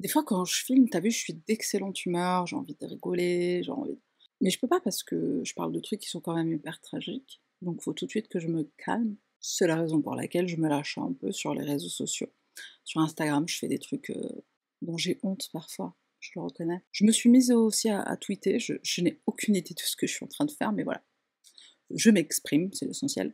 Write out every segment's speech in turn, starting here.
Des fois, quand je filme, t'as vu, je suis d'excellente humeur, j'ai envie de rigoler, j'ai envie. De... Mais je peux pas parce que je parle de trucs qui sont quand même hyper tragiques. Donc, faut tout de suite que je me calme. C'est la raison pour laquelle je me lâche un peu sur les réseaux sociaux. Sur Instagram, je fais des trucs euh, dont j'ai honte parfois. Je le reconnais. Je me suis mise aussi à, tweeter. Je, je n'ai aucune idée de ce que je suis en train de faire, mais voilà. Je m'exprime, c'est l'essentiel.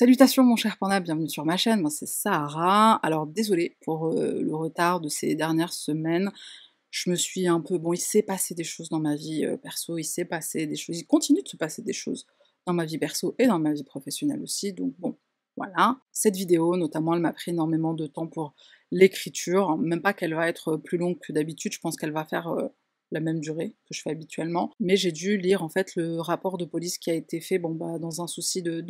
Salutations mon cher panda, bienvenue sur ma chaîne, moi c'est Sarah. Alors désolée pour euh, le retard de ces dernières semaines. Je me suis un peu. Bon, il s'est passé des choses dans ma vie euh, perso, il s'est passé des choses, il continue de se passer des choses dans ma vie perso et dans ma vie professionnelle aussi. Donc bon, voilà. Cette vidéo, notamment, elle m'a pris énormément de temps pour l'écriture. Même pas qu'elle va être plus longue que d'habitude, je pense qu'elle va faire euh, la même durée que je fais habituellement. Mais j'ai dû lire en fait le rapport de police qui a été fait, bon bah dans un souci de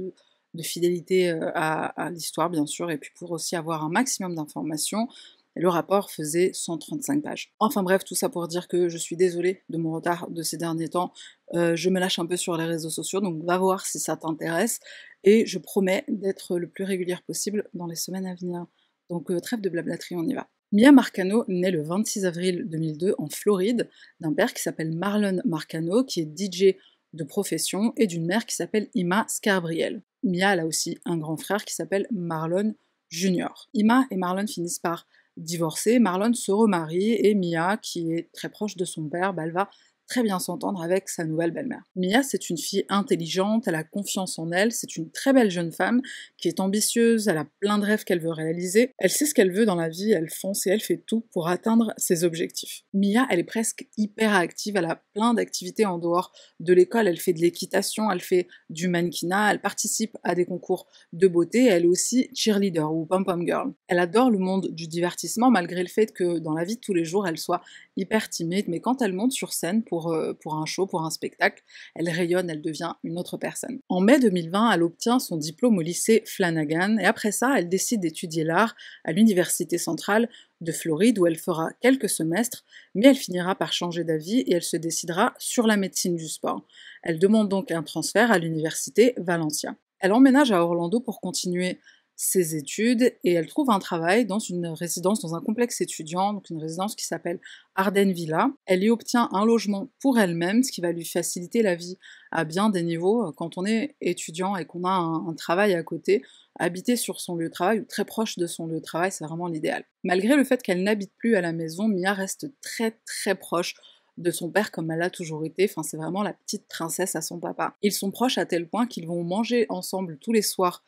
de fidélité à, l'histoire, bien sûr, et puis pour aussi avoir un maximum d'informations, le rapport faisait 135 pages. Enfin bref, tout ça pour dire que je suis désolée de mon retard de ces derniers temps. je me lâche un peu sur les réseaux sociaux, donc va voir si ça t'intéresse. Et je promets d'être le plus régulière possible dans les semaines à venir. Donc trêve de blablaterie, on y va. Mia Marcano naît le 26 avril 2002 en Floride d'un père qui s'appelle Marlon Marcano, qui est DJ de profession et d'une mère qui s'appelle Ima Scarbriel. Mia, a aussi un grand frère qui s'appelle Marlon Junior. Ima et Marlon finissent par divorcer, Marlon se remarie et Mia, qui est très proche de son père, bah, elle va très bien s'entendre avec sa nouvelle belle-mère. Mia, c'est une fille intelligente, elle a confiance en elle, c'est une très belle jeune femme qui est ambitieuse, elle a plein de rêves qu'elle veut réaliser, elle sait ce qu'elle veut dans la vie, elle fonce et elle fait tout pour atteindre ses objectifs. Mia, elle est presque hyper active, elle a plein d'activités en dehors de l'école, elle fait de l'équitation, elle fait du mannequinat, elle participe à des concours de beauté, elle est aussi cheerleader ou pom-pom girl. Elle adore le monde du divertissement malgré le fait que dans la vie de tous les jours, elle soit hyper timide, mais quand elle monte sur scène pour euh, pour, un show, pour un spectacle. Elle rayonne, elle devient une autre personne. En mai 2020, elle obtient son diplôme au lycée Flanagan et après ça, elle décide d'étudier l'art à l'Université centrale de Floride où elle fera quelques semestres, mais elle finira par changer d'avis et elle se décidera sur la médecine du sport. Elle demande donc un transfert à l'Université Valencia. Elle emménage à Orlando pour continuer ses études et elle trouve un travail dans une résidence, dans un complexe étudiant, donc une résidence qui s'appelle Arden Villa. Elle y obtient un logement pour elle-même, ce qui va lui faciliter la vie à bien des niveaux. Euh, quand on est étudiant et qu'on a un, travail à côté, habiter sur son lieu de travail ou très proche de son lieu de travail, c'est vraiment l'idéal. Malgré le fait qu'elle n'habite plus à la maison, Mia reste très très proche de son père comme elle a toujours été. Enfin, c'est vraiment la petite princesse à son papa. Ils sont proches à tel point qu'ils vont manger ensemble tous les soirs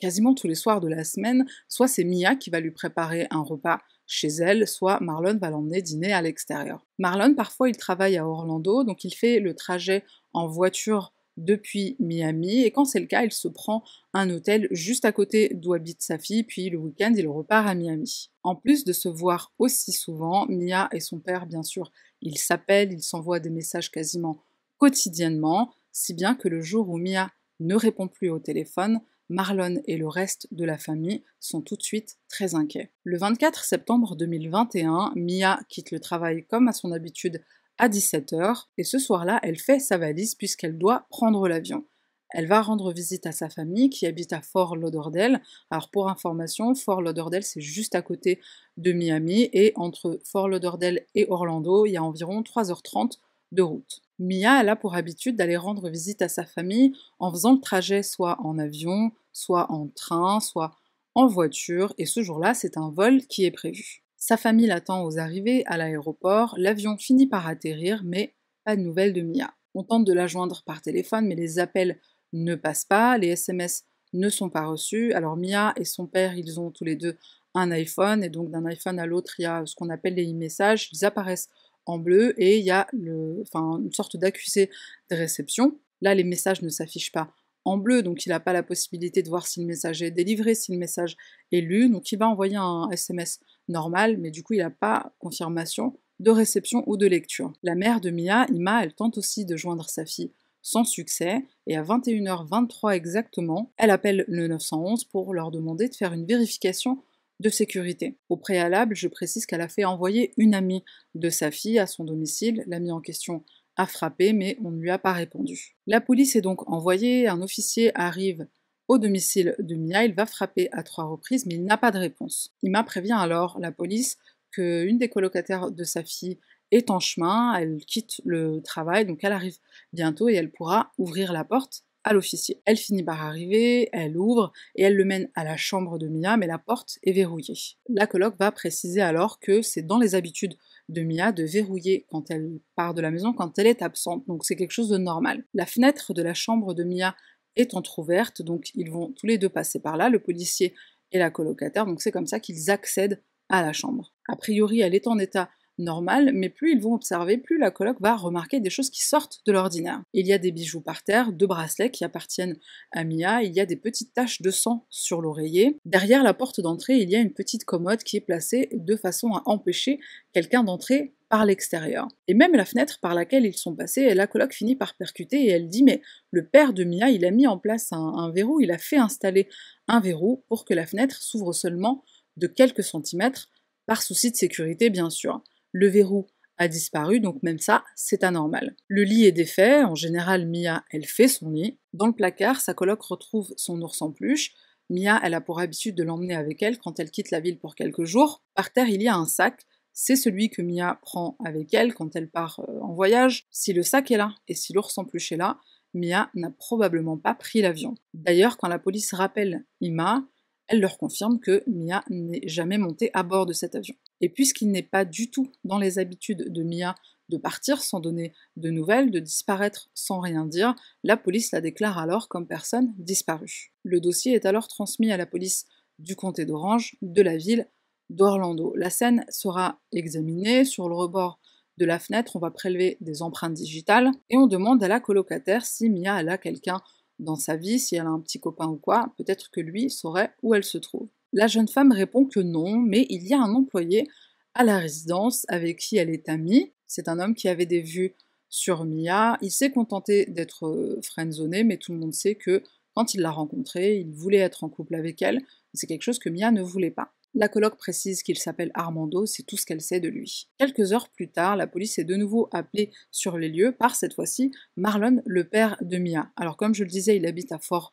quasiment tous les soirs de la semaine, soit c'est Mia qui va lui préparer un repas chez elle, soit Marlon va l'emmener dîner à l'extérieur. Marlon, parfois, il travaille à Orlando, donc il fait le trajet en voiture depuis Miami, et quand c'est le cas, il se prend un hôtel juste à côté d'où habite sa fille, puis le week-end, il repart à Miami. En plus de se voir aussi souvent, Mia et son père, bien sûr, ils s'appellent, ils s'envoient des messages quasiment quotidiennement, si bien que le jour où Mia ne répond plus au téléphone, Marlon et le reste de la famille sont tout de suite très inquiets. Le 24 septembre 2021, Mia quitte le travail comme à son habitude à 17h et ce soir-là, elle fait sa valise puisqu'elle doit prendre l'avion. Elle va rendre visite à sa famille qui habite à Fort Lauderdale. Alors pour information, Fort Lauderdale c'est juste à côté de Miami et entre Fort Lauderdale et Orlando, il y a environ 3h30 de route. Mia, elle a pour habitude d'aller rendre visite à sa famille en faisant le trajet soit en avion, soit en train, soit en voiture, et ce jour-là, c'est un vol qui est prévu. Sa famille l'attend aux arrivées à l'aéroport, l'avion finit par atterrir, mais pas de nouvelles de Mia. On tente de la joindre par téléphone, mais les appels ne passent pas, les SMS ne sont pas reçus. Alors Mia et son père, ils ont tous les deux un iPhone, et donc d'un iPhone à l'autre, il y a ce qu'on appelle les e-messages, ils apparaissent en bleu, et il y a le, une sorte d'accusé de réception. Là, les messages ne s'affichent pas en bleu, donc il n'a pas la possibilité de voir si le message est délivré, si le message est lu, donc il va envoyer un SMS normal, mais du coup il n'a pas confirmation de réception ou de lecture. La mère de Mia, Ima, elle tente aussi de joindre sa fille sans succès, et à 21h23 exactement, elle appelle le 911 pour leur demander de faire une vérification de sécurité. Au préalable, je précise qu'elle a fait envoyer une amie de sa fille à son domicile. L'amie en question a frappé, mais on ne lui a pas répondu. La police est donc envoyée, un officier arrive au domicile de Mia, il va frapper à trois reprises, mais il n'a pas de réponse. Ima prévient alors la police qu'une des colocataires de sa fille est en chemin, elle quitte le travail, donc elle arrive bientôt et elle pourra ouvrir la porte à l'officier. Elle finit par arriver, elle ouvre et elle le mène à la chambre de Mia, mais la porte est verrouillée. La coloc va préciser alors que c'est dans les habitudes de Mia de verrouiller quand elle part de la maison, quand elle est absente, donc c'est quelque chose de normal. La fenêtre de la chambre de Mia est entr'ouverte, donc ils vont tous les deux passer par là, le policier et la colocataire, donc c'est comme ça qu'ils accèdent à la chambre. A priori, elle est en état normal, mais plus ils vont observer, plus la coloc va remarquer des choses qui sortent de l'ordinaire. Il y a des bijoux par terre, deux bracelets qui appartiennent à Mia, il y a des petites taches de sang sur l'oreiller. Derrière la porte d'entrée, il y a une petite commode qui est placée de façon à empêcher quelqu'un d'entrer par l'extérieur. Et même la fenêtre par laquelle ils sont passés, la coloc finit par percuter et elle dit mais le père de Mia, il a mis en place un verrou, il a fait installer un verrou pour que la fenêtre s'ouvre seulement de quelques centimètres, par souci de sécurité bien sûr le verrou a disparu, donc même ça, c'est anormal. Le lit est défait, en général Mia, elle fait son lit. Dans le placard, sa coloc retrouve son ours en peluche. Mia, elle a pour habitude de l'emmener avec elle quand elle quitte la ville pour quelques jours. Par terre, il y a un sac. C'est celui que Mia prend avec elle quand elle part euh, en voyage. Si le sac est là et si l'ours en peluche est là, Mia n'a probablement pas pris l'avion. D'ailleurs, quand la police rappelle Ima, elle leur confirme que Mia n'est jamais montée à bord de cet avion. Et puisqu'il n'est pas du tout dans les habitudes de Mia de partir sans donner de nouvelles, de disparaître sans rien dire, la police la déclare alors comme personne disparue. Le dossier est alors transmis à la police du comté d'Orange, de la ville d'Orlando. La scène sera examinée sur le rebord de la fenêtre, on va prélever des empreintes digitales et on demande à la colocataire si Mia a quelqu'un dans sa vie, si elle a un petit copain ou quoi, peut-être que lui saurait où elle se trouve. La jeune femme répond que non, mais il y a un employé à la résidence avec qui elle est amie. C'est un homme qui avait des vues sur Mia. Il s'est contenté d'être euh, friendzoné, mais tout le monde sait que quand il l'a rencontrée, il voulait être en couple avec elle. C'est quelque chose que Mia ne voulait pas. La colloque précise qu'il s'appelle Armando, c'est tout ce qu'elle sait de lui. Quelques heures plus tard, la police est de nouveau appelée sur les lieux par cette fois-ci Marlon, le père de Mia. Alors comme je le disais, il habite à Fort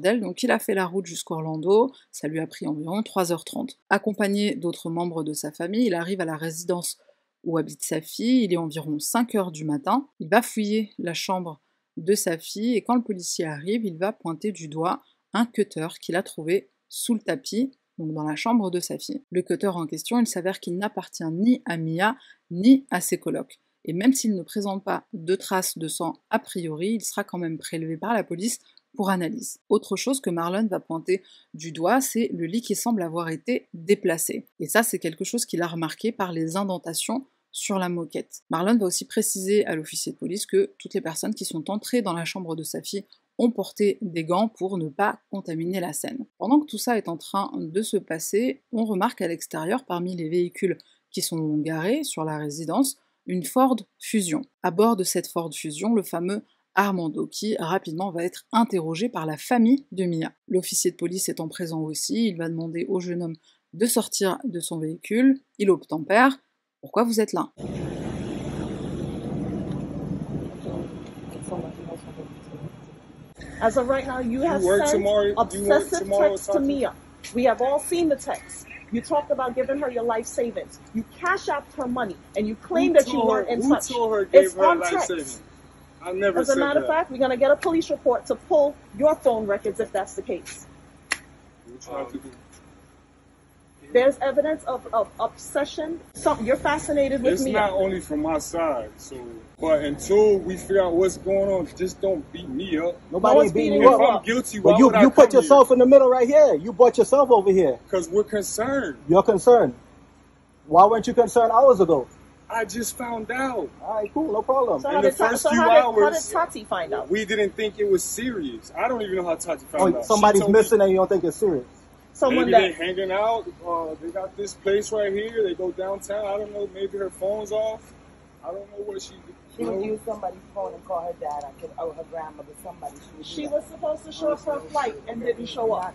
d'elle. Donc il a fait la route Orlando, ça lui a pris environ 3h30. Accompagné d'autres membres de sa famille, il arrive à la résidence où habite sa fille, il est environ 5h du matin, il va fouiller la chambre de sa fille et quand le policier arrive, il va pointer du doigt un cutter qu'il a trouvé sous le tapis, donc dans la chambre de sa fille. Le cutter en question, il s'avère qu'il n'appartient ni à Mia ni à ses colocs. Et même s'il ne présente pas de traces de sang a priori, il sera quand même prélevé par la police pour analyse. Autre chose que Marlon va pointer du doigt, c'est le lit qui semble avoir été déplacé. Et ça, c'est quelque chose qu'il a remarqué par les indentations sur la moquette. Marlon va aussi préciser à l'officier de police que toutes les personnes qui sont entrées dans la chambre de sa fille ont porté des gants pour ne pas contaminer la scène. Pendant que tout ça est en train de se passer, on remarque à l'extérieur, parmi les véhicules qui sont garés sur la résidence, une Ford Fusion. À bord de cette Ford Fusion, le fameux Armando qui rapidement va être interrogé par la famille de Mia. L'officier de police étant présent aussi, il va demander au jeune homme de sortir de son véhicule, il obtempère, pourquoi vous êtes là As of right now, you have you sent tomorrow, obsessive texts to Mia. We have all seen the text. You talked about giving her your life savings. You cash out her money, and you claim that you weren't in touch. told her gave it's her life text. I never As a matter of fact, we're going to get a police report to pull your phone records if that's the case. There's evidence of, of obsession. Some, you're fascinated with it's me. It's not only from my side. So, but until we figure out what's going on, just don't beat me up. Nobody beating you up. If I'm guilty, why you, would you I put yourself here? in the middle right here. You brought yourself over here. Because we're concerned. You're concerned. Why weren't you concerned hours ago? I just found out. All right, cool, no problem. So in the first so few how did, hours, how did Tati find out? We didn't think it was serious. I don't even know how Tati found oh, out. Somebody's missing me. and you don't think it's serious. Someone maybe that they hanging out. Uh, they got this place right here. They go downtown. I don't know. Maybe her phone's off. I don't know what she. She would use somebody's phone and call her dad. I could call her grandmother somebody. She, she was supposed to show up for a flight and didn't show up.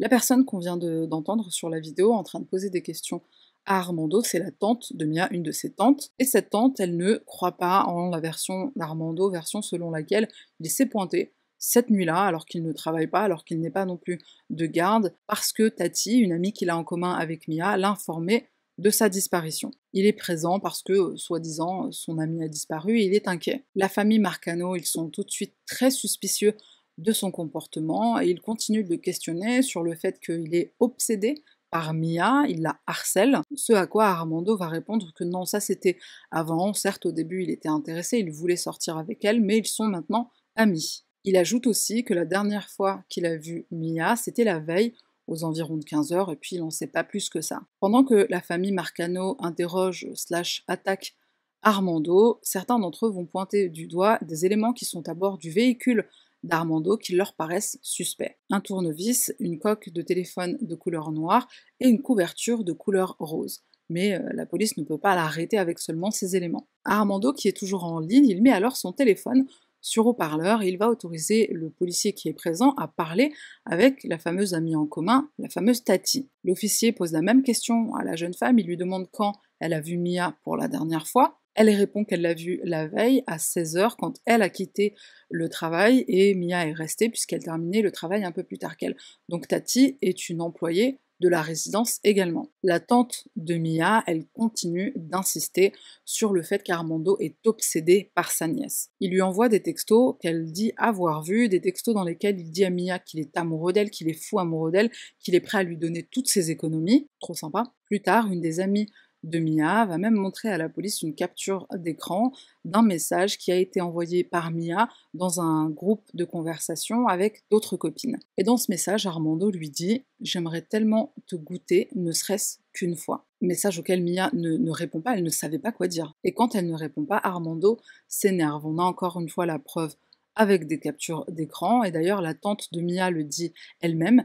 La personne qu'on vient d'entendre sur la vidéo en train de poser des questions à Armando, c'est la tante de Mia, une de ses tantes. Et cette tante, elle ne croit pas en la version d'Armando, version selon laquelle il s'est pointé cette nuit-là, alors qu'il ne travaille pas, alors qu'il n'est pas non plus de garde, parce que Tati, une amie qu'il a en commun avec Mia, l'a informé de sa disparition. Il est présent parce que, soi-disant, son ami a disparu et il est inquiet. La famille Marcano, ils sont tout de suite très suspicieux de son comportement et il continue de le questionner sur le fait qu'il est obsédé par Mia, il la harcèle, ce à quoi Armando va répondre que non, ça c'était avant, certes au début il était intéressé, il voulait sortir avec elle, mais ils sont maintenant amis. Il ajoute aussi que la dernière fois qu'il a vu Mia, c'était la veille aux environs de 15 heures, et puis il n'en sait pas plus que ça. Pendant que la famille Marcano interroge slash attaque Armando, certains d'entre eux vont pointer du doigt des éléments qui sont à bord du véhicule d'Armando qui leur paraissent suspects. Un tournevis, une coque de téléphone de couleur noire et une couverture de couleur rose. Mais euh, la police ne peut pas l'arrêter avec seulement ces éléments. Armando, qui est toujours en ligne, il met alors son téléphone sur haut-parleur et il va autoriser le policier qui est présent à parler avec la fameuse amie en commun, la fameuse Tati. L'officier pose la même question à la jeune femme, il lui demande quand elle a vu Mia pour la dernière fois. Elle répond qu'elle l'a vue la veille à 16h quand elle a quitté le travail et Mia est restée puisqu'elle terminait le travail un peu plus tard qu'elle. Donc Tati est une employée de la résidence également. La tante de Mia, elle continue d'insister sur le fait qu'Armando est obsédé par sa nièce. Il lui envoie des textos qu'elle dit avoir vus, des textos dans lesquels il dit à Mia qu'il est amoureux d'elle, qu'il est fou amoureux d'elle, qu'il est prêt à lui donner toutes ses économies. Trop sympa. Plus tard, une des amies de Mia va même montrer à la police une capture d'écran d'un message qui a été envoyé par Mia dans un groupe de conversation avec d'autres copines. Et dans ce message, Armando lui dit J'aimerais tellement te goûter, ne serait-ce qu'une fois. Message auquel Mia ne, répond pas, elle ne savait pas quoi dire. Et quand elle ne répond pas, Armando s'énerve. On a encore une fois la preuve avec des captures d'écran, et d'ailleurs la tante de Mia le dit elle-même,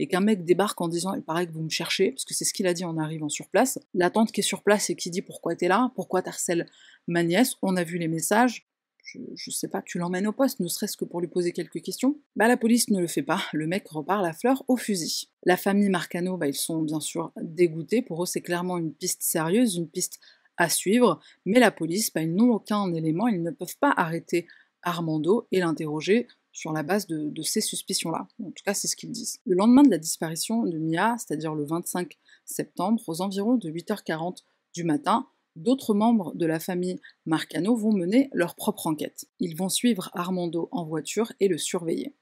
et qu'un mec débarque en disant il paraît que vous me cherchez, parce que c'est ce qu'il a dit en arrivant sur place, la tante qui est sur place et qui dit pourquoi t'es là, pourquoi t'harcèles ma nièce, on a vu les messages, je, je sais pas, tu l'emmènes au poste, ne serait-ce que pour lui poser quelques questions. Bah la police ne le fait pas, le mec repart la fleur au fusil. La famille Marcano, bah ils sont bien sûr dégoûtés, pour eux c'est clairement une piste sérieuse, une piste à suivre, mais la police, bah, ils n'ont aucun élément, ils ne peuvent pas arrêter Armando et l'interroger sur la base de, ces suspicions-là. En tout cas, c'est ce qu'ils disent. Le lendemain de la disparition de Mia, c'est-à-dire le 25 septembre, aux environs de 8h40 du matin, d'autres membres de la famille Marcano vont mener leur propre enquête. Ils vont suivre Armando en voiture et le surveiller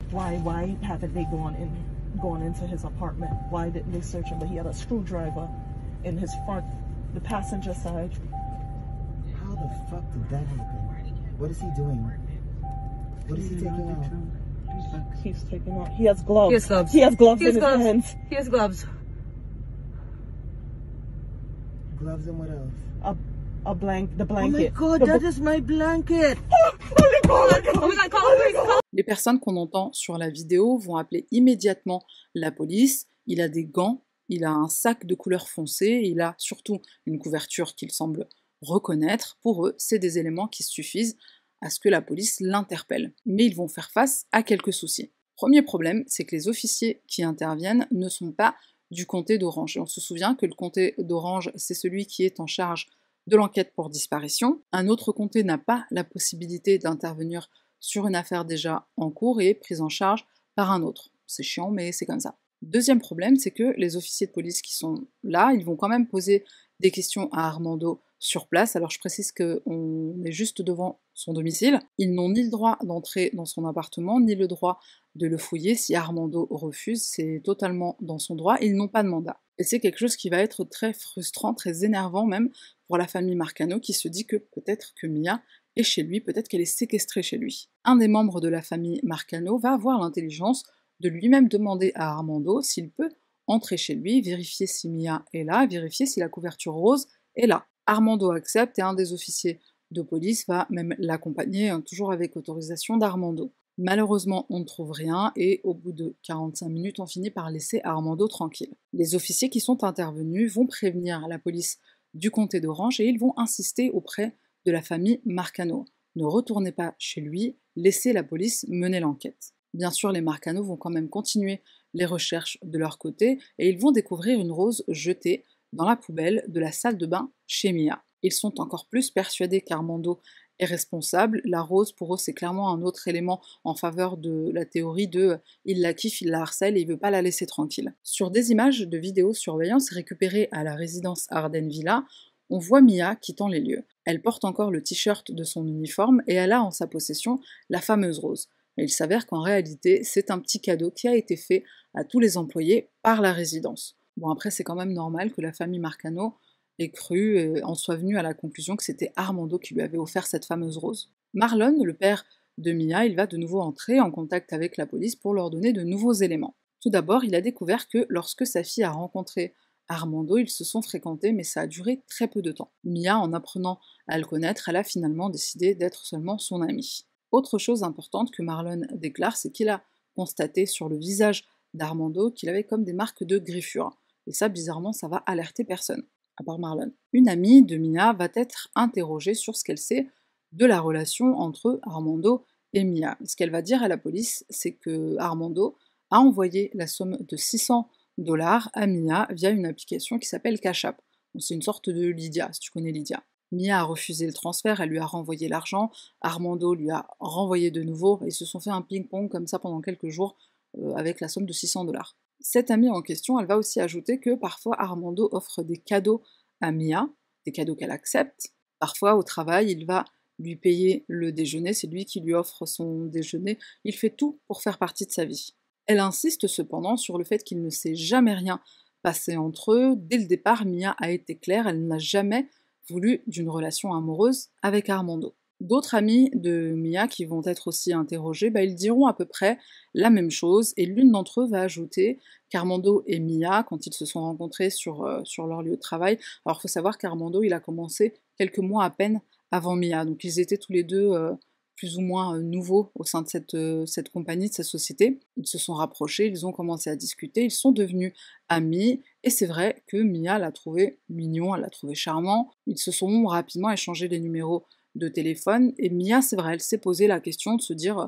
gloves Oh my god, my Les personnes qu'on entend sur la vidéo vont appeler immédiatement la police. Il a des gants, il a un sac de couleur foncée, il a surtout une couverture qu'il semble reconnaître. Pour eux, c'est des éléments qui suffisent à ce que la police l'interpelle. Mais ils vont faire face à quelques soucis. Premier problème, c'est que les officiers qui interviennent ne sont pas du comté d'Orange. On se souvient que le comté d'Orange, c'est celui qui est en charge de l'enquête pour disparition. Un autre comté n'a pas la possibilité d'intervenir sur une affaire déjà en cours et est prise en charge par un autre. C'est chiant, mais c'est comme ça. Deuxième problème, c'est que les officiers de police qui sont là, ils vont quand même poser des questions à Armando sur place. Alors je précise qu'on est juste devant son domicile. Ils n'ont ni le droit d'entrer dans son appartement, ni le droit de le fouiller. Si Armando refuse, c'est totalement dans son droit. Ils n'ont pas de mandat. Et c'est quelque chose qui va être très frustrant, très énervant même pour la famille Marcano qui se dit que peut-être que Mia est chez lui, peut-être qu'elle est séquestrée chez lui. Un des membres de la famille Marcano va avoir l'intelligence de lui-même demander à Armando s'il peut entrer chez lui, vérifier si Mia est là, vérifier si la couverture rose est là. Armando accepte et un des officiers de police va même l'accompagner, hein, toujours avec autorisation d'Armando. Malheureusement, on ne trouve rien et au bout de 45 minutes, on finit par laisser Armando tranquille. Les officiers qui sont intervenus vont prévenir la police du comté d'Orange et ils vont insister auprès de la famille Marcano. Ne retournez pas chez lui, laissez la police mener l'enquête. Bien sûr, les Marcano vont quand même continuer les recherches de leur côté et ils vont découvrir une rose jetée dans la poubelle de la salle de bain chez Mia. Ils sont encore plus persuadés qu'Armando est responsable. La rose, pour eux, c'est clairement un autre élément en faveur de la théorie de euh, il la kiffe, il la harcèle et il veut pas la laisser tranquille. Sur des images de vidéosurveillance récupérées à la résidence Arden Villa, on voit Mia quittant les lieux. Elle porte encore le t-shirt de son uniforme et elle a en sa possession la fameuse rose. Mais il s'avère qu'en réalité, c'est un petit cadeau qui a été fait à tous les employés par la résidence. Bon, après, c'est quand même normal que la famille Marcano et Cru euh, en soit venu à la conclusion que c'était Armando qui lui avait offert cette fameuse rose. Marlon, le père de Mia, il va de nouveau entrer en contact avec la police pour leur donner de nouveaux éléments. Tout d'abord, il a découvert que lorsque sa fille a rencontré Armando, ils se sont fréquentés, mais ça a duré très peu de temps. Mia, en apprenant à le connaître, elle a finalement décidé d'être seulement son amie. Autre chose importante que Marlon déclare, c'est qu'il a constaté sur le visage d'Armando qu'il avait comme des marques de griffure. Et ça, bizarrement, ça va alerter personne à part Marlon. Une amie de Mia va être interrogée sur ce qu'elle sait de la relation entre Armando et Mia. Ce qu'elle va dire à la police, c'est que Armando a envoyé la somme de 600 dollars à Mia via une application qui s'appelle Cash App. C'est une sorte de Lydia, si tu connais Lydia. Mia a refusé le transfert, elle lui a renvoyé l'argent, Armando lui a renvoyé de nouveau, et ils se sont fait un ping-pong comme ça pendant quelques jours euh, avec la somme de 600 dollars. Cette amie en question, elle va aussi ajouter que parfois Armando offre des cadeaux à Mia, des cadeaux qu'elle accepte. Parfois au travail, il va lui payer le déjeuner, c'est lui qui lui offre son déjeuner, il fait tout pour faire partie de sa vie. Elle insiste cependant sur le fait qu'il ne s'est jamais rien passé entre eux, dès le départ Mia a été claire, elle n'a jamais voulu d'une relation amoureuse avec Armando. D'autres amis de Mia qui vont être aussi interrogés, bah, ils diront à peu près la même chose et l'une d'entre eux va ajouter qu'Armando et Mia, quand ils se sont rencontrés sur, euh, leur lieu de travail, alors il faut savoir qu'Armando il a commencé quelques mois à peine avant Mia, donc ils étaient tous les deux euh, plus ou moins euh, nouveaux au sein de cette, compagnie, de cette société. Ils se sont rapprochés, ils ont commencé à discuter, ils sont devenus amis et c'est vrai que Mia l'a trouvé mignon, elle l'a trouvé charmant. Ils se sont rapidement échangé les numéros de téléphone. Et Mia, c'est vrai, elle s'est posé la question de se dire euh,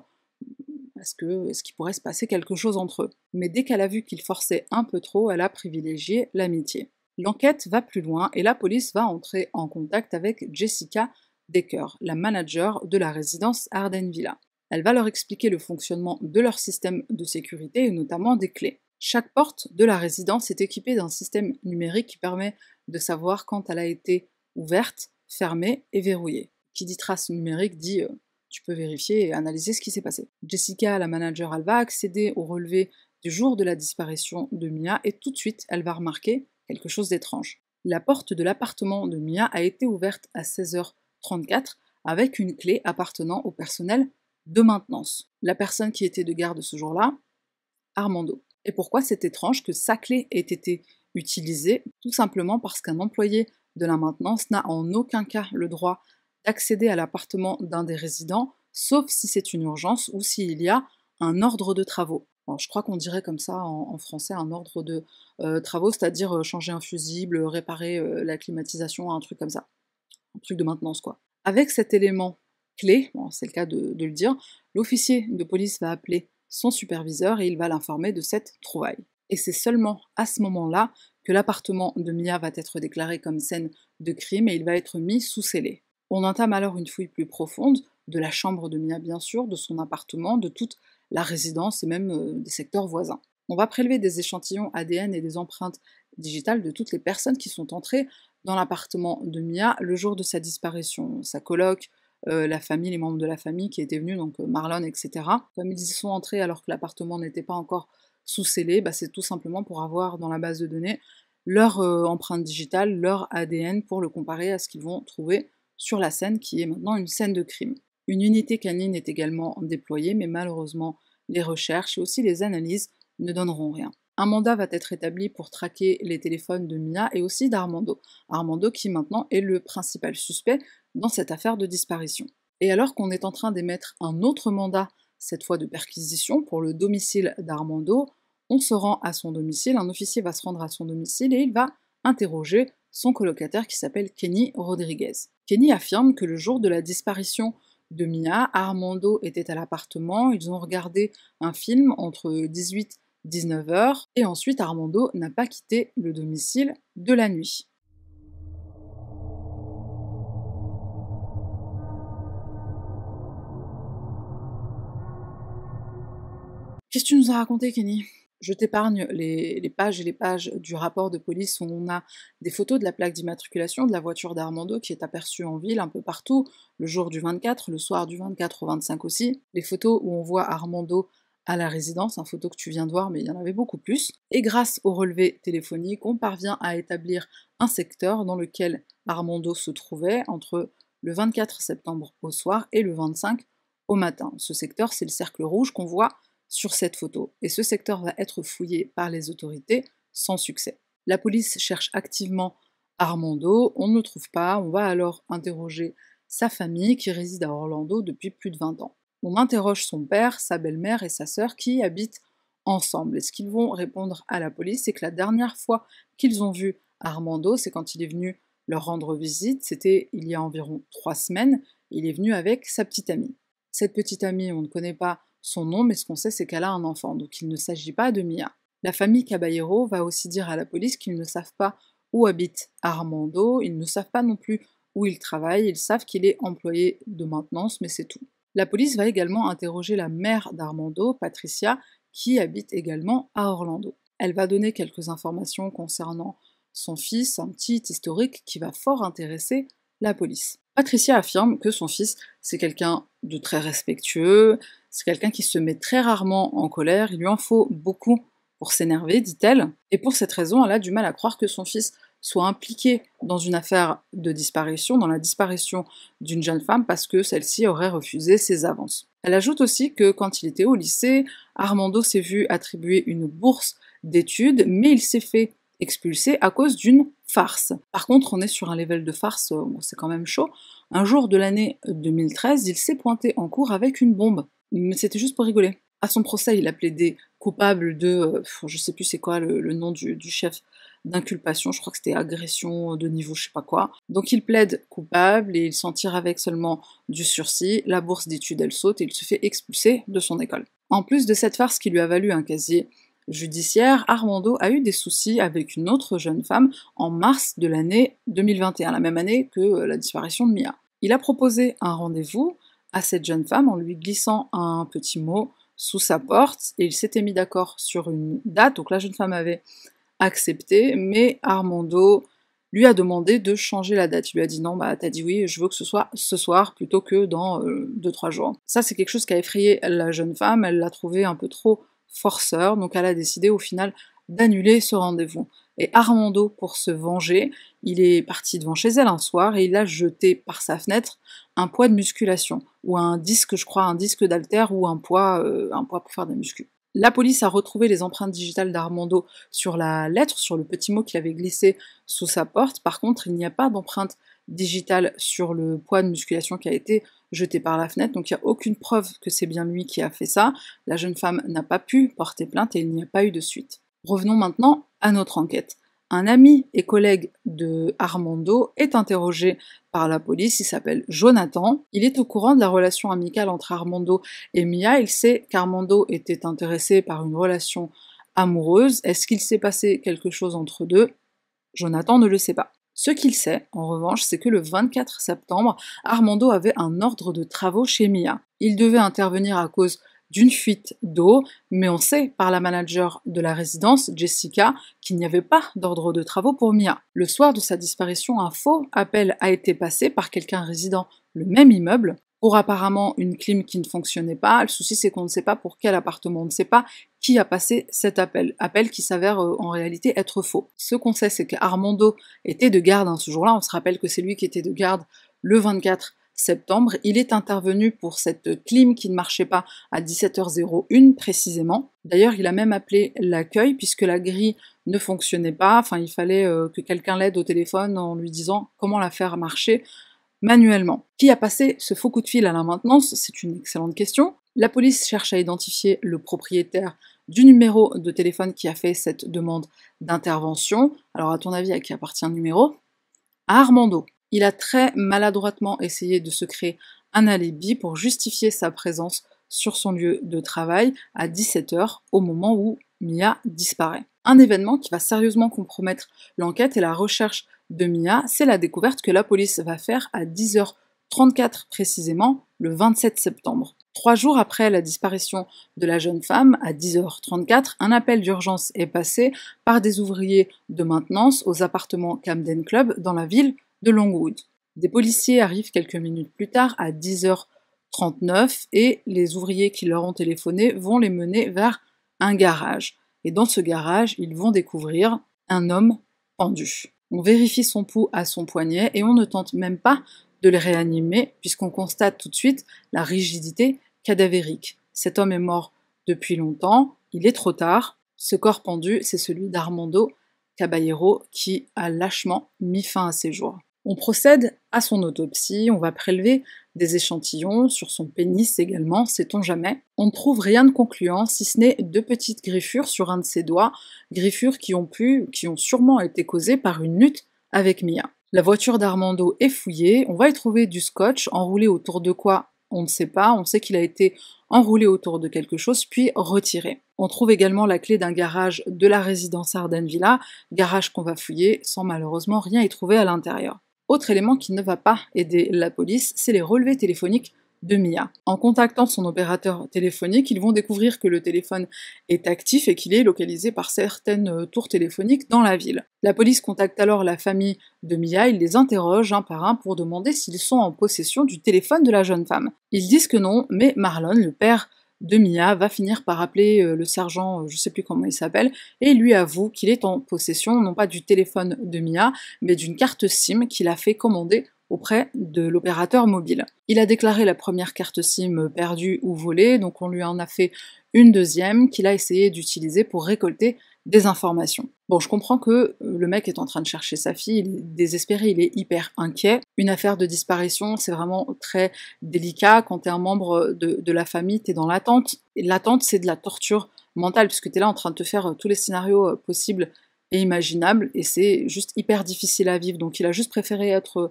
est-ce est qu'il pourrait se passer quelque chose entre eux Mais dès qu'elle a vu qu'il forçait un peu trop, elle a privilégié l'amitié. L'enquête va plus loin et la police va entrer en contact avec Jessica Decker, la manager de la résidence Arden Villa. Elle va leur expliquer le fonctionnement de leur système de sécurité et notamment des clés. Chaque porte de la résidence est équipée d'un système numérique qui permet de savoir quand elle a été ouverte, fermée et verrouillée. Qui dit trace numérique dit euh, tu peux vérifier et analyser ce qui s'est passé. Jessica, la manager, elle va accéder au relevé du jour de la disparition de Mia et tout de suite, elle va remarquer quelque chose d'étrange. La porte de l'appartement de Mia a été ouverte à 16h34 avec une clé appartenant au personnel de maintenance. La personne qui était de garde ce jour-là, Armando. Et pourquoi c'est étrange que sa clé ait été utilisée Tout simplement parce qu'un employé de la maintenance n'a en aucun cas le droit d'accéder à l'appartement d'un des résidents, sauf si c'est une urgence ou s'il y a un ordre de travaux. je crois qu'on dirait comme ça en, français un ordre de euh, travaux, c'est-à-dire euh, changer un fusible, euh, réparer la climatisation, un truc comme ça. Un truc de maintenance, quoi. Avec cet élément clé, c'est le cas de le dire, l'officier de police va appeler son superviseur et il va l'informer de cette trouvaille. Et c'est seulement à ce moment-là que l'appartement de Mia va être déclaré comme scène de crime et il va être mis sous scellé. On entame alors une fouille plus profonde, de la chambre de Mia bien sûr, de son appartement, de toute la résidence et même euh, des secteurs voisins. On va prélever des échantillons ADN et des empreintes digitales de toutes les personnes qui sont entrées dans l'appartement de Mia le jour de sa disparition. Sa coloc, euh, la famille, les membres de la famille qui étaient venus, donc euh, Marlon, etc. Comme ils y sont entrés alors que l'appartement n'était pas encore sous scellé, bah, c'est tout simplement pour avoir dans la base de données leur empreinte digitale, leur ADN pour le comparer à ce qu'ils vont trouver sur la scène qui est maintenant une scène de crime. Une unité canine est également déployée, mais malheureusement, les recherches et aussi les analyses ne donneront rien. Un mandat va être établi pour traquer les téléphones de Mia et aussi d'Armando. Armando qui maintenant est le principal suspect dans cette affaire de disparition. Et alors qu'on est en train d'émettre un autre mandat, cette fois de perquisition, pour le domicile d'Armando, on se rend à son domicile, un officier va se rendre à son domicile et il va interroger son colocataire qui s'appelle Kenny Rodriguez. Kenny affirme que le jour de la disparition de Mia, Armando était à l'appartement, ils ont regardé un film entre 18 et 19 heures, et ensuite Armando n'a pas quitté le domicile de la nuit. Qu'est-ce que tu nous as raconté, Kenny je t'épargne les, pages et les pages du rapport de police où on a des photos de la plaque d'immatriculation de la voiture d'Armando qui est aperçue en ville un peu partout, le jour du 24, le soir du 24 au 25 aussi, les photos où on voit Armando à la résidence, un photo que tu viens de voir, mais il y en avait beaucoup plus. Et grâce au relevé téléphonique, on parvient à établir un secteur dans lequel Armando se trouvait entre le 24 septembre au soir et le 25 au matin. Ce secteur, c'est le cercle rouge qu'on voit sur cette photo et ce secteur va être fouillé par les autorités sans succès. La police cherche activement Armando, on ne le trouve pas, on va alors interroger sa famille qui réside à Orlando depuis plus de 20 ans. On interroge son père, sa belle-mère et sa sœur qui habitent ensemble. Et ce qu'ils vont répondre à la police, c'est que la dernière fois qu'ils ont vu Armando, c'est quand il est venu leur rendre visite, c'était il y a environ trois semaines, il est venu avec sa petite amie. Cette petite amie, on ne connaît pas son nom, mais ce qu'on sait, c'est qu'elle a un enfant, donc il ne s'agit pas de Mia. La famille Caballero va aussi dire à la police qu'ils ne savent pas où habite Armando, ils ne savent pas non plus où il travaille, ils savent qu'il est employé de maintenance, mais c'est tout. La police va également interroger la mère d'Armando, Patricia, qui habite également à Orlando. Elle va donner quelques informations concernant son fils, un petit historique qui va fort intéresser la police. Patricia affirme que son fils, c'est quelqu'un de très respectueux, c'est quelqu'un qui se met très rarement en colère, il lui en faut beaucoup pour s'énerver, dit-elle, et pour cette raison, elle a du mal à croire que son fils soit impliqué dans une affaire de disparition, dans la disparition d'une jeune femme, parce que celle-ci aurait refusé ses avances. Elle ajoute aussi que quand il était au lycée, Armando s'est vu attribuer une bourse d'études, mais il s'est fait expulser à cause d'une farce. Par contre, on est sur un level de farce, euh, c'est quand même chaud. Un jour de l'année 2013, il s'est pointé en cours avec une bombe mais c'était juste pour rigoler. À son procès, il a plaidé coupable de, euh, je sais plus c'est quoi le, nom du, du chef d'inculpation, je crois que c'était agression de niveau je sais pas quoi. Donc il plaide coupable et il s'en tire avec seulement du sursis, la bourse d'études elle saute et il se fait expulser de son école. En plus de cette farce qui lui a valu un casier judiciaire, Armando a eu des soucis avec une autre jeune femme en mars de l'année 2021, la même année que euh, la disparition de Mia. Il a proposé un rendez-vous à cette jeune femme en lui glissant un petit mot sous sa porte et ils s'étaient mis d'accord sur une date. Donc la jeune femme avait accepté, mais Armando lui a demandé de changer la date. Il lui a dit non, bah t'as dit oui, je veux que ce soit ce soir plutôt que dans euh, deux, trois jours. Ça, c'est quelque chose qui a effrayé la jeune femme, elle l'a trouvé un peu trop forceur, donc elle a décidé au final d'annuler ce rendez-vous. Et Armando, pour se venger, il est parti devant chez elle un soir et il a jeté par sa fenêtre un poids de musculation ou un disque, je crois, un disque d'alter ou un poids, euh, un poids pour faire des muscles. La police a retrouvé les empreintes digitales d'Armando sur la lettre, sur le petit mot qu'il avait glissé sous sa porte. Par contre, il n'y a pas d'empreinte digitale sur le poids de musculation qui a été jeté par la fenêtre, donc il n'y a aucune preuve que c'est bien lui qui a fait ça. La jeune femme n'a pas pu porter plainte et il n'y a pas eu de suite. Revenons maintenant à notre enquête. Un ami et collègue de Armando est interrogé par la police, il s'appelle Jonathan. Il est au courant de la relation amicale entre Armando et Mia, il sait qu'Armando était intéressé par une relation amoureuse. Est-ce qu'il s'est passé quelque chose entre deux Jonathan ne le sait pas. Ce qu'il sait, en revanche, c'est que le 24 septembre, Armando avait un ordre de travaux chez Mia. Il devait intervenir à cause d'une fuite d'eau, mais on sait par la manager de la résidence, Jessica, qu'il n'y avait pas d'ordre de travaux pour Mia. Le soir de sa disparition, un faux appel a été passé par quelqu'un résident le même immeuble pour apparemment une clim qui ne fonctionnait pas. Le souci, c'est qu'on ne sait pas pour quel appartement, on ne sait pas qui a passé cet appel, appel qui s'avère euh, en réalité être faux. Ce qu'on sait, c'est qu'Armando était de garde hein, ce jour-là. On se rappelle que c'est lui qui était de garde le 24 il est intervenu pour cette clim qui ne marchait pas à 17h01 précisément. D'ailleurs, il a même appelé l'accueil puisque la grille ne fonctionnait pas. Enfin, il fallait euh, que quelqu'un l'aide au téléphone en lui disant comment la faire marcher manuellement. Qui a passé ce faux coup de fil à la maintenance C'est une excellente question. La police cherche à identifier le propriétaire du numéro de téléphone qui a fait cette demande d'intervention. Alors à ton avis, à qui appartient le numéro À Armando il a très maladroitement essayé de se créer un alibi pour justifier sa présence sur son lieu de travail à 17h au moment où Mia disparaît. Un événement qui va sérieusement compromettre l'enquête et la recherche de Mia, c'est la découverte que la police va faire à 10h34 précisément le 27 septembre. Trois jours après la disparition de la jeune femme, à 10h34, un appel d'urgence est passé par des ouvriers de maintenance aux appartements Camden Club dans la ville de Longwood. Des policiers arrivent quelques minutes plus tard à 10h39 et les ouvriers qui leur ont téléphoné vont les mener vers un garage. Et dans ce garage, ils vont découvrir un homme pendu. On vérifie son pouls à son poignet et on ne tente même pas de le réanimer puisqu'on constate tout de suite la rigidité cadavérique. Cet homme est mort depuis longtemps, il est trop tard. Ce corps pendu, c'est celui d'Armando Caballero qui a lâchement mis fin à ses jours. On procède à son autopsie, on va prélever des échantillons sur son pénis également, sait-on jamais. On ne trouve rien de concluant, si ce n'est deux petites griffures sur un de ses doigts, griffures qui ont pu, qui ont sûrement été causées par une lutte avec Mia. La voiture d'Armando est fouillée, on va y trouver du scotch enroulé autour de quoi on ne sait pas, on sait qu'il a été enroulé autour de quelque chose puis retiré. On trouve également la clé d'un garage de la résidence Arden Villa, garage qu'on va fouiller sans malheureusement rien y trouver à l'intérieur. Autre élément qui ne va pas aider la police, c'est les relevés téléphoniques de Mia. En contactant son opérateur téléphonique, ils vont découvrir que le téléphone est actif et qu'il est localisé par certaines euh, tours téléphoniques dans la ville. La police contacte alors la famille de Mia, ils les interrogent un par un pour demander s'ils sont en possession du téléphone de la jeune femme. Ils disent que non, mais Marlon, le père de Mia va finir par appeler euh, le sergent, euh, je sais plus comment il s'appelle, et lui avoue qu'il est en possession non pas du téléphone de Mia, mais d'une carte SIM qu'il a fait commander auprès de l'opérateur mobile. Il a déclaré la première carte SIM perdue ou volée, donc on lui en a fait une deuxième qu'il a essayé d'utiliser pour récolter des informations. Bon, je comprends que euh, le mec est en train de chercher sa fille, il est désespéré, il est hyper inquiet. Une affaire de disparition, c'est vraiment très délicat. Quand t'es un membre de, la famille, t'es dans l'attente. Et l'attente, c'est de la torture mentale, puisque t'es là en train de te faire euh, tous les scénarios euh, possibles et imaginables, et c'est juste hyper difficile à vivre. Donc il a juste préféré être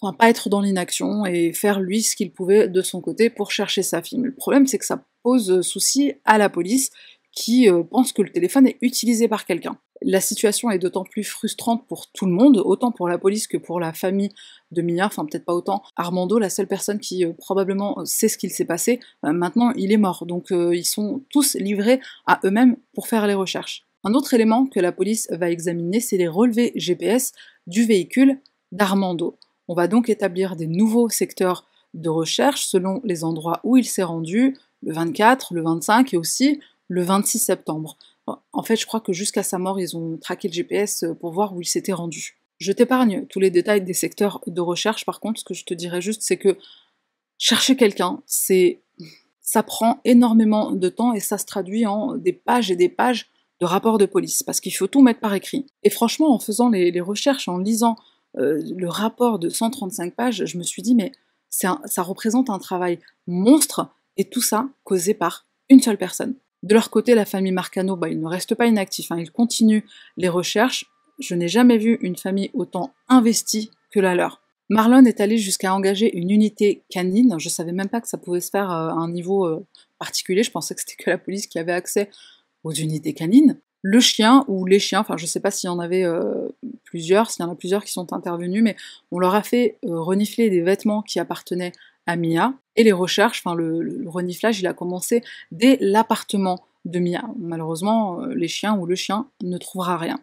enfin pas être dans l'inaction et faire lui ce qu'il pouvait de son côté pour chercher sa fille. Mais le problème c'est que ça pose souci à la police qui euh, pense que le téléphone est utilisé par quelqu'un. La situation est d'autant plus frustrante pour tout le monde, autant pour la police que pour la famille de Mia, enfin peut-être pas autant. Armando, la seule personne qui euh, probablement euh, sait ce qu'il s'est passé, maintenant il est mort, donc ils sont tous livrés à eux-mêmes pour faire les recherches. Un autre élément que la police va examiner, c'est les relevés GPS du véhicule d'Armando. On va donc établir des nouveaux secteurs de recherche selon les endroits où il s'est rendu, le 24, le 25 et aussi le 26 septembre. En fait, je crois que jusqu'à sa mort, ils ont traqué le GPS euh, pour voir où il s'était rendu. Je t'épargne tous les détails des secteurs de recherche, par contre, ce que je te dirais juste, c'est que chercher quelqu'un, c'est ça prend énormément de temps et ça se traduit en des pages et des pages de rapports de police, parce qu'il faut tout mettre par écrit. Et franchement, en faisant les, recherches, en lisant euh, le rapport de 135 pages, je me suis dit, mais ça représente un travail monstre, et tout ça causé par une seule personne. De leur côté, la famille Marcano, bah, ne reste pas inactif. Il hein. ils continuent les recherches. Je n'ai jamais vu une famille autant investie que la leur. Marlon est allé jusqu'à engager une unité canine. Je ne savais même pas que ça pouvait se faire euh, à un niveau euh, particulier. Je pensais que c'était que la police qui avait accès aux unités canines. Le chien ou les chiens, enfin je ne sais pas s'il y en avait euh, plusieurs, s'il y en a plusieurs qui sont intervenus, mais on leur a fait renifler des vêtements qui appartenaient à Mia. Et les recherches, enfin le, reniflage, il a commencé dès l'appartement de Mia. Malheureusement, euh, les chiens ou le chien ne trouvera rien.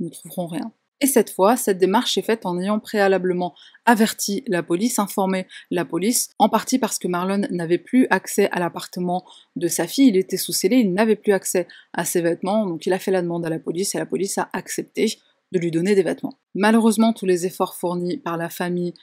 Ne trouveront rien. Et cette fois, cette démarche est faite en ayant préalablement averti la police, informé la police, en partie parce que Marlon n'avait plus accès à l'appartement de sa fille, il était sous scellé, il n'avait plus accès à ses vêtements, donc il a fait la demande à la police et la police a accepté de lui donner des vêtements. Malheureusement, tous les efforts fournis par la famille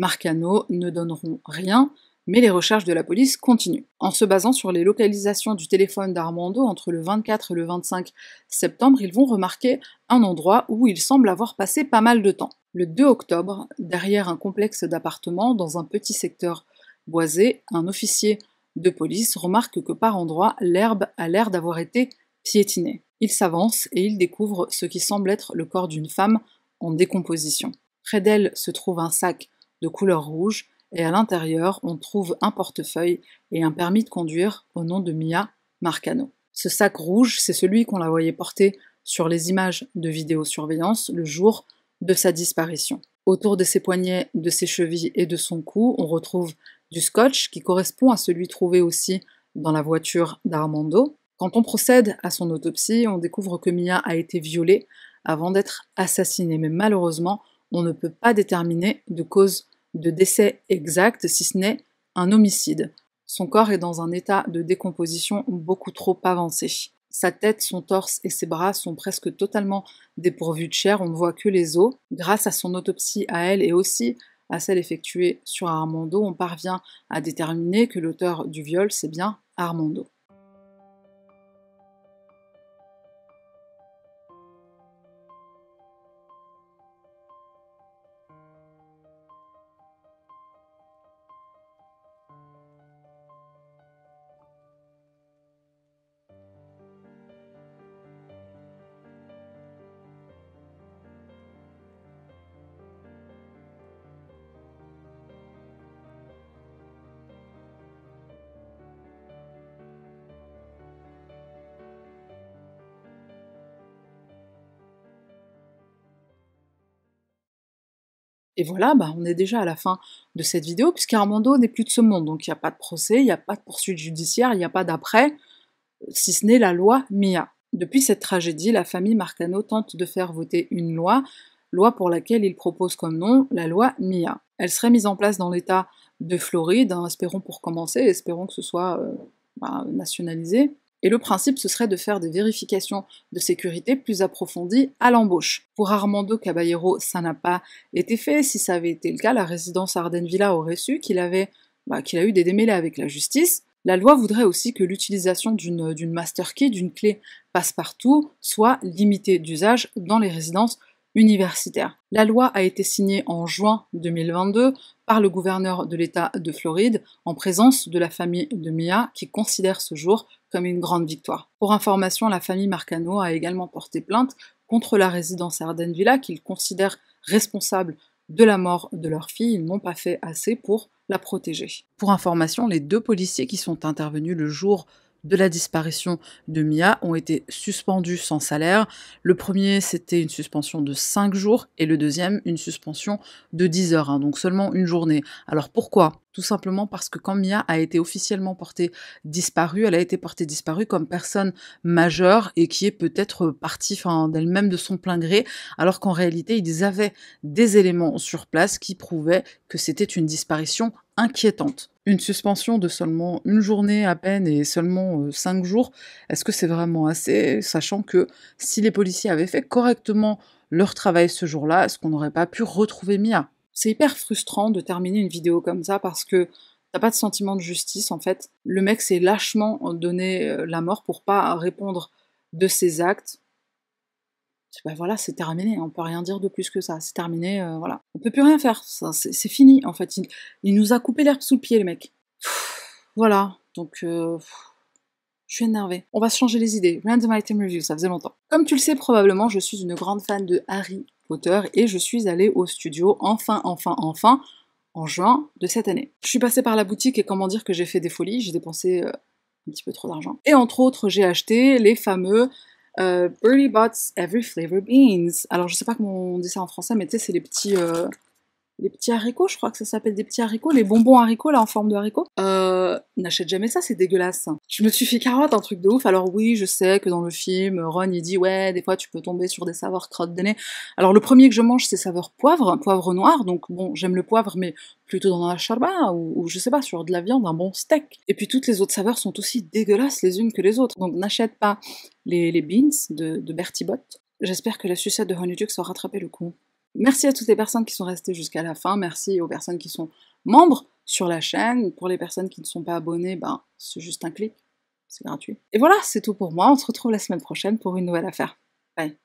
Marcano ne donneront rien, mais les recherches de la police continuent. En se basant sur les localisations du téléphone d'Armando entre le 24 et le 25 septembre, ils vont remarquer un endroit où il semble avoir passé pas mal de temps. Le 2 octobre, derrière un complexe d'appartements dans un petit secteur boisé, un officier de police remarque que par endroit, l'herbe a l'air d'avoir été piétinée. Il s'avance et il découvre ce qui semble être le corps d'une femme en décomposition. Près d'elle se trouve un sac de couleur rouge, et à l'intérieur, on trouve un portefeuille et un permis de conduire au nom de Mia Marcano. Ce sac rouge, c'est celui qu'on la voyait porter sur les images de vidéosurveillance le jour de sa disparition. Autour de ses poignets, de ses chevilles et de son cou, on retrouve du scotch qui correspond à celui trouvé aussi dans la voiture d'Armando. Quand on procède à son autopsie, on découvre que Mia a été violée avant d'être assassinée, mais malheureusement, on ne peut pas déterminer de cause de décès exact, si ce n'est un homicide. Son corps est dans un état de décomposition beaucoup trop avancé. Sa tête, son torse et ses bras sont presque totalement dépourvus de chair, on ne voit que les os. Grâce à son autopsie à elle et aussi à celle effectuée sur Armando, on parvient à déterminer que l'auteur du viol, c'est bien Armando. Et voilà, bah, on est déjà à la fin de cette vidéo, puisqu'Armando n'est plus de ce monde, donc il n'y a pas de procès, il n'y a pas de poursuite judiciaire, il n'y a pas d'après, si ce n'est la loi Mia. Depuis cette tragédie, la famille Marcano tente de faire voter une loi, loi pour laquelle il propose comme nom la loi Mia. Elle serait mise en place dans l'État de Floride, hein, espérons pour commencer, espérons que ce soit euh, bah, nationalisé. Et le principe, ce serait de faire des vérifications de sécurité plus approfondies à l'embauche. Pour Armando Caballero, ça n'a pas été fait. Si ça avait été le cas, la résidence Arden Villa aurait su qu'il avait bah, qu'il a eu des démêlés avec la justice. La loi voudrait aussi que l'utilisation d'une master key, d'une clé passe-partout, soit limitée d'usage dans les résidences universitaires. La loi a été signée en juin 2022 par le gouverneur de l'État de Floride en présence de la famille de Mia qui considère ce jour comme une grande victoire. Pour information, la famille Marcano a également porté plainte contre la résidence Arden Villa qu'ils considèrent responsable de la mort de leur fille. Ils n'ont pas fait assez pour la protéger. Pour information, les deux policiers qui sont intervenus le jour de la disparition de Mia ont été suspendus sans salaire. Le premier, c'était une suspension de 5 jours et le deuxième, une suspension de 10 heures, hein, donc seulement une journée. Alors pourquoi Tout simplement parce que quand Mia a été officiellement portée disparue, elle a été portée disparue comme personne majeure et qui est peut-être partie d'elle-même de son plein gré, alors qu'en réalité, ils avaient des éléments sur place qui prouvaient que c'était une disparition inquiétante. Une suspension de seulement une journée à peine et seulement euh, cinq jours, est-ce que c'est vraiment assez Sachant que si les policiers avaient fait correctement leur travail ce jour-là, est-ce qu'on n'aurait pas pu retrouver Mia C'est hyper frustrant de terminer une vidéo comme ça parce que T'as pas de sentiment de justice en fait. Le mec s'est lâchement donné euh, la mort pour pas répondre de ses actes ben voilà, c'est terminé, hein, on peut rien dire de plus que ça, c'est terminé, euh, voilà. On peut plus rien faire, c'est fini en fait. Il, nous a coupé l'herbe sous le pied, les mecs. voilà, donc euh, je suis énervée. On va se changer les idées. Random item review, ça faisait longtemps. Comme tu le sais probablement, je suis une grande fan de Harry Potter et je suis allée au studio enfin, enfin, enfin en juin de cette année. Je suis passée par la boutique et comment dire que j'ai fait des folies, j'ai dépensé euh, un petit peu trop d'argent. Et entre autres, j'ai acheté les fameux Birdie euh, Bots Every Flavor Beans. Alors, je sais pas comment on dit ça en français, mais tu sais, c'est les petits. Euh, les petits haricots, je crois que ça s'appelle des petits haricots, les bonbons haricots là en forme de haricots. Euh, n'achète jamais ça, c'est dégueulasse. Je me suis fait carotte, un truc de ouf. Alors oui, je sais que dans le film, Ron il dit ouais, des fois tu peux tomber sur des saveurs crottes de Alors le premier que je mange, c'est saveur poivre, poivre noir. Donc bon, j'aime le poivre, mais plutôt dans la charba ou, je sais pas, sur de la viande, un bon steak. Et puis toutes les autres saveurs sont aussi dégueulasses les unes que les autres. Donc n'achète pas les, beans de, Bertie Bott. J'espère que la sucette de Ron Duke saura rattraper le coup. Merci à toutes les personnes qui sont restées jusqu'à la fin. Merci aux personnes qui sont membres sur la chaîne. Pour les personnes qui ne sont pas abonnées, ben, c'est juste un clic. C'est gratuit. Et voilà, c'est tout pour moi. On se retrouve la semaine prochaine pour une nouvelle affaire. Bye.